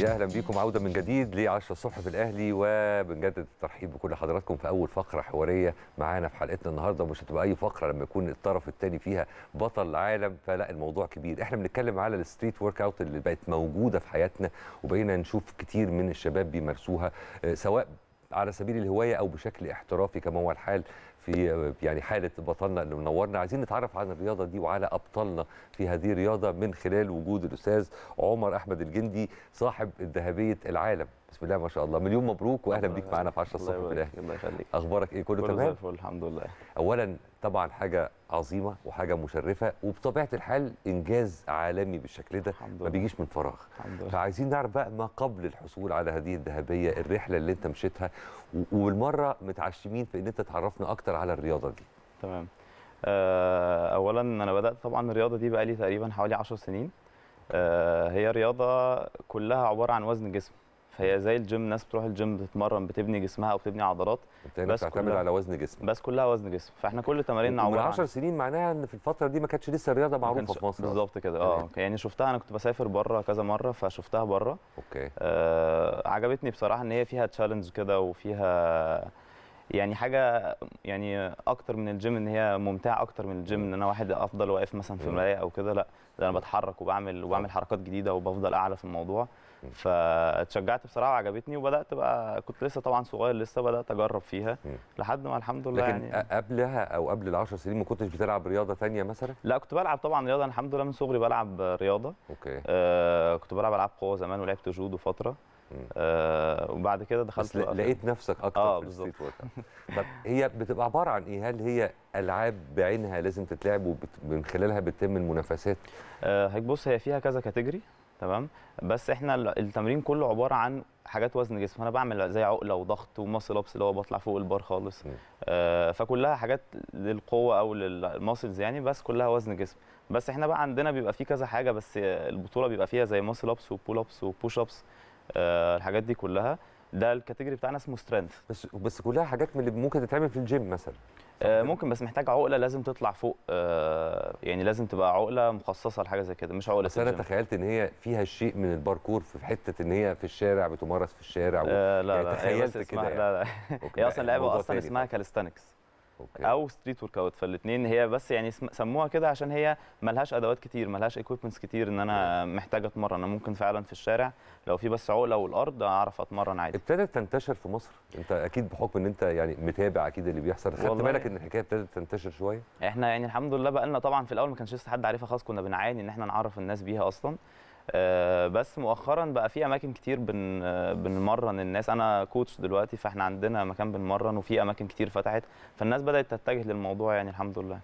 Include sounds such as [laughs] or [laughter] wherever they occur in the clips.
يا اهلا بيكم عوده من جديد ل 10 الصبح في الاهلي وبنجدد الترحيب بكل حضراتكم في اول فقره حواريه معانا في حلقتنا النهارده ومش هتبقى اي فقره لما يكون الطرف الثاني فيها بطل العالم فلا الموضوع كبير احنا بنتكلم على الستريت ورك اوت اللي بقت موجوده في حياتنا وبقينا نشوف كتير من الشباب بيمارسوها آه، سواء على سبيل الهوايه او بشكل احترافي كما هو الحال في يعني حاله بطلنا اللي منورنا عايزين نتعرف عن الرياضه دي وعلى ابطالنا في هذه الرياضه من خلال وجود الاستاذ عمر احمد الجندي صاحب الذهبية العالم بسم الله ما شاء الله مليون مبروك واهلا بيك معانا في 10 الصبح في الاهلي الله يخليك اخبارك ايه كله تمام؟ الحمد لله اولا طبعا حاجه عظيمه وحاجه مشرفه وبطبيعه الحال انجاز عالمي بالشكل ده ما بيجيش من فراغ فعايزين نعرف بقى ما قبل الحصول على هذه الذهبيه الرحله اللي انت مشيتها وبالمره متعشمين في ان انت تعرفنا اكتر على الرياضه دي تمام آه، اولا انا بدات طبعا الرياضه دي بقى لي تقريبا حوالي 10 سنين آه، هي رياضه كلها عباره عن وزن جسم هي زي الجيم ناس بتروح الجيم بتتمرن بتبني جسمها وبتبني عضلات بس بتعتمد على وزن جسم بس كلها وزن جسم فاحنا كل تماريننا عباره عن 10 سنين معناها ان في الفتره دي ما كانتش لسه الرياضه معروفه في مصر بالظبط كده يعني اه يعني شفتها انا كنت بسافر بره كذا مره فشفتها بره اوكي آه عجبتني بصراحه ان هي فيها تشالنج كده وفيها يعني حاجه يعني اكتر من الجيم ان هي ممتعه اكتر من الجيم ان انا واحد افضل واقف مثلا في مرايه او كده لا ده انا بتحرك وبعمل وبعمل حركات جديده وبفضل اعلى في الموضوع فاتشجعت بصراحه وعجبتني وبدات بقى كنت لسه طبعا صغير لسه بدات اجرب فيها لحد ما الحمد لله لكن يعني قبلها او قبل ال 10 سنين ما كنتش بتلعب رياضه ثانيه مثلا؟ لا كنت بلعب طبعا رياضه أنا الحمد لله من صغري بلعب رياضه اوكي آه كنت بلعب العاب قوه زمان ولعبت جودو فتره وبعد كده دخلت بس لقيت نفسك اكتر آه في الستريت ورك طب هي بتبقى عباره عن ايه هل هي العاب بعينها لازم تتلعب ومن خلالها بتتم المنافسات آه، هيك بص هي فيها كذا كاتيجوري تمام بس احنا التمرين كله عباره عن حاجات وزن جسم انا بعمل زي عقله وضغط وماسل ابس اللي هو بطلع فوق البار خالص آه فكلها حاجات للقوه او للماسلز يعني بس كلها وزن جسم بس احنا بقى عندنا بيبقى فيه كذا حاجه بس البطوله بيبقى فيها زي ماسل ابس وبول ابس وبوش ابس آه، الحاجات دي كلها ده الكاتيجوري بتاعنا اسمه سترينث بس بس كلها حاجات من اللي ممكن تتعمل في الجيم مثلا آه، ممكن بس محتاج عقله لازم تطلع فوق آه، يعني لازم تبقى عقله مخصصه لحاجه زي كده مش عقله بس انا تخيلت ان هي فيها شيء من الباركور في حته ان هي في الشارع بتمارس في الشارع و... آه لا يعني لا تخيلت كده يعني. لا لا [laughs] هي اصلا لعبه اصلا اسمها كاليستانكس طيب. أوكي. او ستريت ورك اوت فالاثنين هي بس يعني سموها كده عشان هي ملهاش ادوات كتير ملهاش ايكويبمنتس كتير ان انا محتاج اتمرن انا ممكن فعلا في الشارع لو في بس عقله والارض اعرف اتمرن عادي ابتدت تنتشر في مصر انت اكيد بحكم ان انت يعني متابع اكيد اللي بيحصل خدت بالك ان الحكايه ابتدت تنتشر شويه احنا يعني الحمد لله بقى لنا طبعا في الاول ما كانش لسه حد عارفها خالص كنا بنعاني ان احنا نعرف الناس بيها اصلا آه، بس مؤخرا بقى في اماكن كتير بن بنمرن الناس انا كوتش دلوقتي فاحنا عندنا مكان بنمرن وفي اماكن كتير فتحت فالناس بدات تتجه للموضوع يعني الحمد لله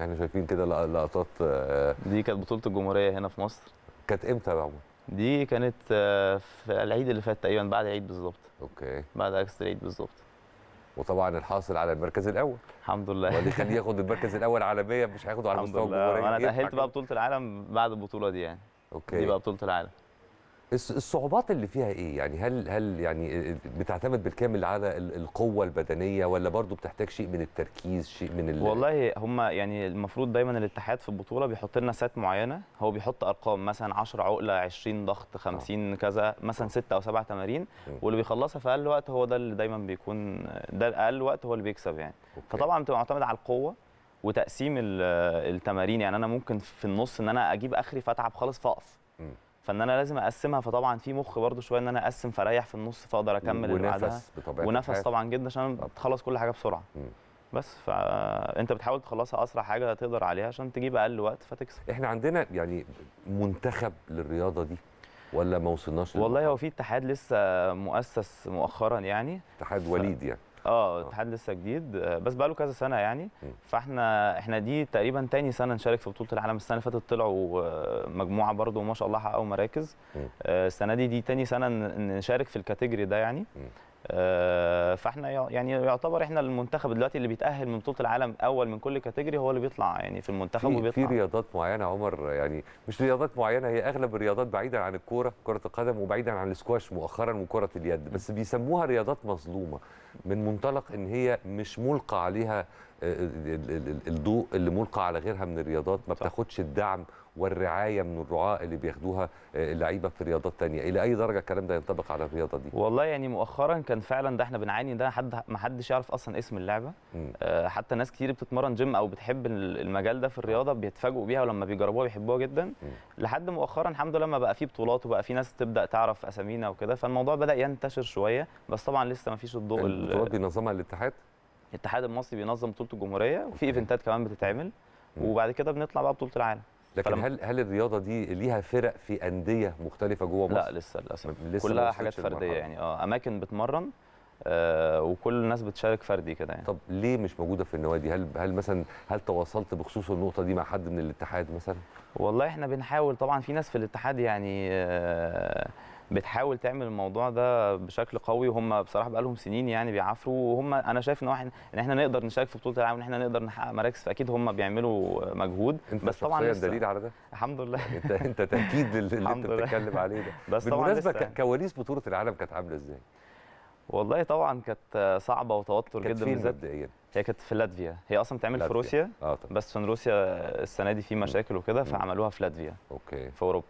احنا شايفين كده لقطات آه، دي كانت بطوله الجمهوريه هنا في مصر كانت امتى يا عمر دي كانت آه، في العيد اللي فات تقريبا بعد العيد بالظبط اوكي بعد عكس العيد بالظبط وطبعا الحاصل على المركز الاول الحمد لله واللي كان ياخد المركز الاول عالميا مش هياخده على مستوى الجمهوريه انا تاهلت بقى بطوله العالم بعد البطوله دي يعني اوكي دي بقى بطوله العالم الصعوبات اللي فيها ايه يعني هل هل يعني بتعتمد بالكامل على القوه البدنيه ولا برضو بتحتاج شيء من التركيز شيء من ال... والله هم يعني المفروض دايما الاتحاد في البطوله بيحط لنا سات معينه هو بيحط ارقام مثلا 10 عقله 20 ضغط 50 آه. كذا مثلا 6 او 7 تمارين واللي بيخلصها في اقل وقت هو ده اللي دايما بيكون ده اقل وقت هو اللي بيكسب يعني أوكي. فطبعا بتبقى معتمد على القوه وتقسيم التمارين يعني انا ممكن في النص ان انا اجيب اخري فاتعب خالص فاقف فان انا لازم اقسمها فطبعا في مخ برده شويه ان انا اقسم فريح في النص فاقدر اكمل ونفس بعدها ونفس طبعا جدا عشان تخلص كل حاجه بسرعه مم. بس فانت بتحاول تخلصها اسرع حاجه تقدر عليها عشان تجيب اقل وقت فتكسب احنا عندنا يعني منتخب للرياضه دي ولا ما وصلناش والله هو في اتحاد لسه مؤسس مؤخرا يعني اتحاد وليد يعني اه, اه اتحاد لسه جديد آه، بس بقاله كذا سنه يعني فاحنا احنا دي تقريبا تاني سنه نشارك في بطوله العالم السنه اللي فاتت طلعوا آه، مجموعه برده ما شاء الله حققوا مراكز السنه دي دي تاني سنه نشارك في الكاتيجوري ده يعني آه، فاحنا يعني يعتبر احنا المنتخب دلوقتي اللي بيتاهل من بطوله العالم اول من كل كاتيجوري هو اللي بيطلع يعني في المنتخب في وبيطلع في رياضات معينه عمر يعني مش رياضات معينه هي اغلب الرياضات بعيدا عن الكوره كره القدم وبعيدا عن السكواش مؤخرا وكره اليد بس بيسموها رياضات مظلومه من منطلق ان هي مش ملقى عليها آه، الضوء اللي ملقى على غيرها من الرياضات ما بتاخدش الدعم والرعايه من الرعاه اللي بياخدوها آه، اللعيبه في رياضات ثانيه الى اي درجه الكلام ده ينطبق على الرياضه دي والله يعني مؤخرا كان فعلا ده احنا بنعاني ده حد ما حدش يعرف اصلا اسم اللعبه آه، حتى ناس كتير بتتمرن جيم او بتحب المجال ده في الرياضه بيتفاجئوا بيها ولما بيجربوها بيحبوها جدا لحد مؤخرا الحمد لله ما بقى في بطولات وبقى في ناس تبدا تعرف اسامينا وكده فالموضوع بدا ينتشر شويه بس طبعا لسه ما فيش الضوء البطولات بينظمها الاتحاد الاتحاد المصري بينظم بطوله الجمهوريه وفي ايفنتات كمان بتتعمل وبعد كده بنطلع بقى بطوله العالم لكن هل هل الرياضه دي ليها فرق في انديه مختلفه جوه مصر؟ لا لسه للاسف لسه كلها حاجات فرديه يعني اه اماكن بتمرن آه وكل الناس بتشارك فردي كده يعني طب ليه مش موجوده في النوادي هل هل مثلا هل تواصلت بخصوص النقطه دي مع حد من الاتحاد مثلا والله احنا بنحاول طبعا في ناس في الاتحاد يعني آه بتحاول تعمل الموضوع ده بشكل قوي وهم بصراحه بقى لهم سنين يعني بيعافروا وهم انا شايف ان احنا ان احنا نقدر نشارك في بطوله العالم ان احنا نقدر نحقق مراكز فاكيد هم بيعملوا مجهود انت بس طبعا انت دليل على ده الحمد لله انت انت تاكيد اللي انت بتتكلم عليه ده بس بالمناسبه طبعاً كواليس بطوله العالم كانت عامله ازاي؟ والله طبعا كانت صعبه وتوتر كانت جدا بالذات مبدئيا هي كانت في لاتفيا هي اصلا بتعمل في روسيا آه طبعا. بس في روسيا السنه دي في مشاكل وكده فعملوها في لاتفيا اوكي في اوروبا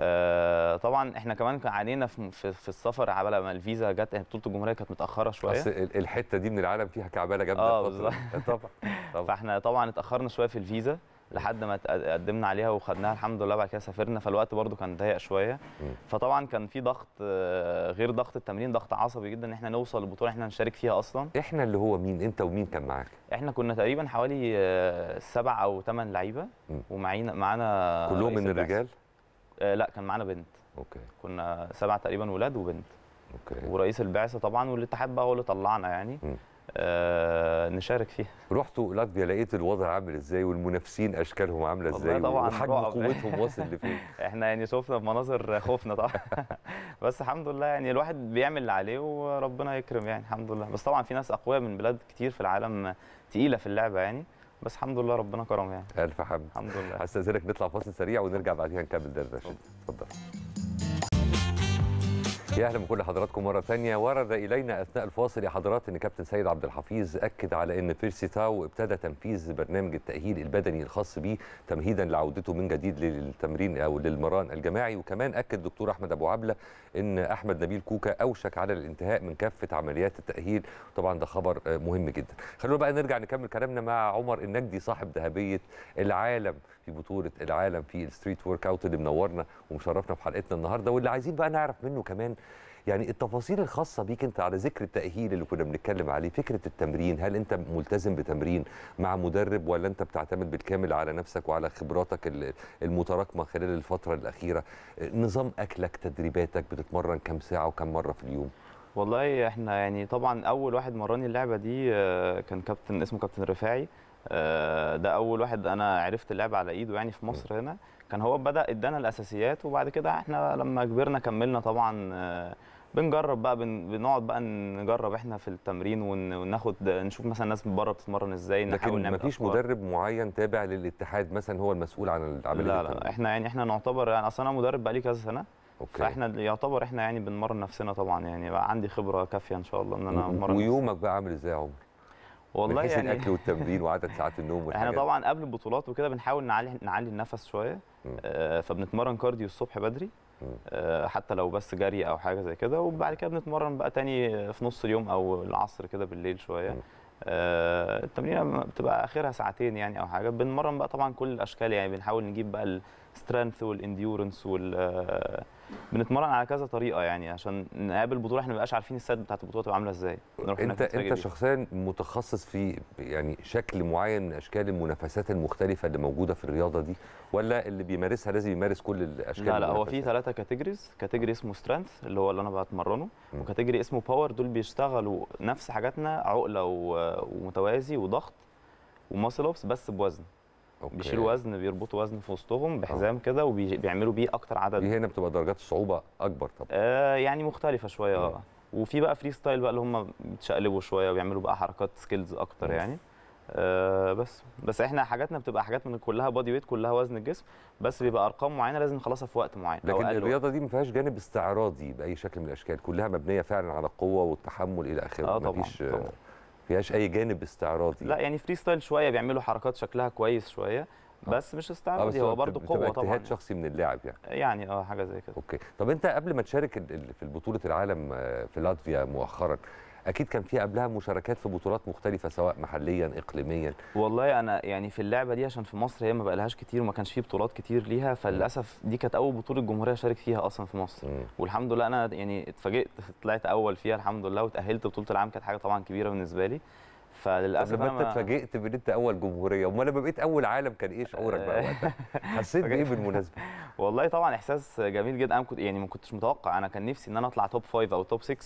آه، طبعا احنا كمان عانينا علينا في, في السفر على ما الفيزا جت إيه، بطوله الجمهوريه كانت متاخره شويه بس الحته دي من العالم فيها كعبله جامده اه [laughs] طبعا فاحنا طبعا اتاخرنا شويه في الفيزا لحد ما قدمنا عليها وخدناها الحمد لله بعد كده سافرنا فالوقت برده كان ضيق شويه فطبعا كان في ضغط آه، غير ضغط التمرين ضغط عصبي جدا ان احنا نوصل للبطوله احنا نشارك فيها اصلا احنا اللي هو مين انت ومين كان معاك احنا كنا تقريبا حوالي آه، سبع او ثمان لعيبه ومعانا معانا كلهم من الرجال آه لا كان معانا بنت اوكي كنا سبع تقريبا ولاد وبنت اوكي ورئيس البعثه طبعا والاتحاد بقى هو اللي طلعنا يعني م. آه نشارك فيها رحتوا لاتفيا لقيت الوضع عامل ازاي والمنافسين اشكالهم عامله ازاي طبعا وحجم قوتهم واصل لفين [laughs] احنا يعني شفنا بمناظر خوفنا طبعا [laughs] بس الحمد لله يعني الواحد بيعمل اللي عليه وربنا يكرم يعني الحمد لله بس طبعا في ناس اقوياء من بلاد كتير في العالم تقيله في اللعبه يعني بس الحمد لله ربنا كرم يعني الف حمد الحمد لله هستاذنك نطلع فاصل سريع ونرجع بعديها نكمل دردشه اتفضل يا اهلا بكل حضراتكم مره ثانيه ورد الينا اثناء الفاصل يا حضرات ان كابتن سيد عبد الحفيظ اكد على ان بيرسي تاو ابتدى تنفيذ برنامج التاهيل البدني الخاص به تمهيدا لعودته من جديد للتمرين او للمران الجماعي وكمان اكد دكتور احمد ابو عبله ان احمد نبيل كوكا اوشك على الانتهاء من كافه عمليات التاهيل طبعا ده خبر آه، مهم جدا خلونا بقى نرجع نكمل كلامنا مع عمر النجدي صاحب ذهبيه العالم في بطوله العالم في الستريت ورك اوت اللي منورنا ومشرفنا في حلقتنا النهارده واللي عايزين بقى نعرف منه كمان يعني التفاصيل الخاصة بيك انت على ذكر التأهيل اللي كنا بنتكلم عليه فكرة التمرين هل انت ملتزم بتمرين مع مدرب ولا انت بتعتمد بالكامل على نفسك وعلى خبراتك المتراكمة خلال الفترة الأخيرة نظام أكلك تدريباتك بتتمرن كم ساعة وكم مرة في اليوم والله احنا يعني طبعا اول واحد مراني اللعبه دي آه، كان كابتن اسمه كابتن رفاعي آه، ده اول واحد انا عرفت اللعب على ايده يعني في مصر هنا كان هو بدا ادانا الاساسيات وبعد كده احنا لما كبرنا كملنا طبعا آه، بنجرب بقى بنقعد بقى نجرب احنا في التمرين وناخد نشوف مثلا الناس من بره بتتمرن ازاي نحاول نعمل لكن مفيش أفكار. مدرب معين تابع للاتحاد مثلا هو المسؤول عن العمليه لا التمرين. لا احنا يعني احنا نعتبر يعني اصلا انا مدرب بقالي كذا سنه أوكي. فاحنا يعتبر احنا يعني بنمرن نفسنا طبعا يعني بقى عندي خبره كافيه ان شاء الله ان انا امرن ويومك بقى عامل ازاي يا عمر؟ والله يعني الاكل والتمرين وعدد ساعات النوم [laughs] والحاجات احنا طبعا قبل البطولات وكده بنحاول نعلي نعلي النفس شويه آه فبنتمرن كارديو الصبح بدري آه حتى لو بس جري او حاجه زي كده وبعد كده بنتمرن بقى تاني في نص اليوم او العصر كده بالليل شويه آه التمرين بتبقى اخرها ساعتين يعني او حاجه بنمرن بقى طبعا كل الاشكال يعني بنحاول نجيب بقى السترينث والانديورنس وال آه، بنتمرن على كذا طريقه يعني عشان نقابل البطوله احنا ما بقاش عارفين السد بتاعت البطوله تبقى عامله ازاي انت انت شخصيا متخصص في يعني شكل معين من اشكال المنافسات المختلفه اللي موجوده في الرياضه دي ولا اللي بيمارسها لازم يمارس كل الاشكال لا لا هو في ثلاثه كاتيجوريز كاتيجوري اسمه سترينث اللي هو اللي انا بتمرنه وكاتيجوري اسمه باور دول بيشتغلوا نفس حاجاتنا عقله ومتوازي وضغط وماسل اوبس بس بوزن بيشيلوا وزن بيربطوا وزن في وسطهم بحزام اه. كده وبيعملوا بيه اكتر عدد دي هنا بتبقى درجات الصعوبه اكبر طبعا آه يعني مختلفه شويه اه, آه. وفي بقى فري ستايل بقى اللي هم بيتشقلبوا شويه وبيعملوا بقى حركات سكيلز اكتر يعني آه بس بس احنا حاجاتنا بتبقى حاجات من كلها بادي ويت كلها وزن الجسم بس بيبقى ارقام معينه لازم نخلصها في وقت معين لكن الرياضه دي ما فيهاش جانب استعراضي باي شكل من الاشكال كلها مبنيه فعلا على القوه والتحمل الى اخره آه مفيش طبعا, طبعًا. فيهاش اي جانب استعراضي لا يعني فري ستايل شويه بيعملوا حركات شكلها كويس شويه آه. بس مش استعراضي آه، هو برضه قوه طبعا اجتهاد شخصي من اللاعب يعني يعني اه حاجه زي كده اوكي طب انت قبل ما تشارك في بطوله العالم آه، في لاتفيا مؤخرا اكيد كان في قبلها مشاركات في بطولات مختلفه سواء محليا اقليميا والله انا يعني في اللعبه دي عشان في مصر هي ما بقالهاش كتير وما كانش في بطولات كتير ليها فللاسف دي كانت اول بطوله الجمهوريه شارك فيها اصلا في مصر م. والحمد لله انا يعني اتفاجئت طلعت اول فيها الحمد لله وتاهلت بطوله العام كانت حاجه طبعا كبيره بالنسبه لي فللاسف لما انت اتفاجئت بان انت اول جمهوريه امال لما بقيت اول عالم كان ايه شعورك بقى وقتها [laughs] حسيت بايه بالمناسبه [laughs] والله طبعا احساس جميل جدا انا كنت يعني ما كنتش متوقع انا كان نفسي ان انا اطلع توب 5 او توب 6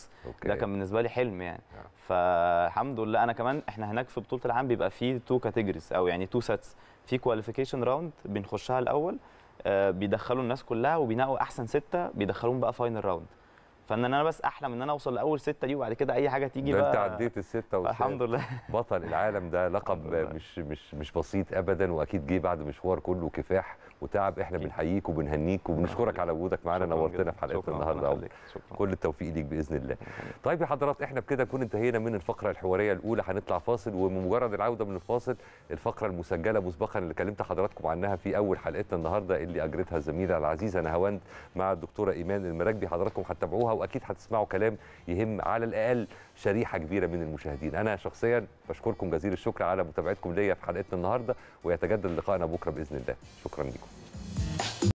ده كان بالنسبه لي حلم يعني نعم. فالحمد لله انا كمان احنا هناك في بطوله العام بيبقى فيه تو كاتيجوريز او يعني تو سيتس في كواليفيكيشن راوند بنخشها الاول آه، بيدخلوا الناس كلها وبينقوا احسن سته بيدخلوهم بقى فاينل راوند فان انا بس احلم ان انا اوصل لاول سته دي وبعد كده اي حاجه تيجي بقى انت عديت السته والسته الحمد لله بطل العالم ده لقب مش مش مش بسيط ابدا واكيد جه بعد مشوار كله كفاح وتعب احنا بنحييك وبنهنيك وبنشكرك على وجودك معانا نورتنا في حلقتنا النهارده كل التوفيق ليك باذن الله طيب يا حضرات احنا بكده نكون انتهينا من الفقره الحواريه الاولى هنطلع فاصل وبمجرد العوده من الفاصل الفقره المسجله مسبقا اللي كلمت حضراتكم عنها في اول حلقتنا النهارده اللي اجرتها الزميله العزيزه نهاوند مع الدكتوره ايمان المراكبي حضراتكم هتتابعوها واكيد هتسمعوا كلام يهم على الاقل شريحه كبيره من المشاهدين انا شخصيا بشكركم جزيل الشكر على متابعتكم ليا في حلقتنا النهارده ويتجدد لقائنا بكره باذن الله شكرا لكم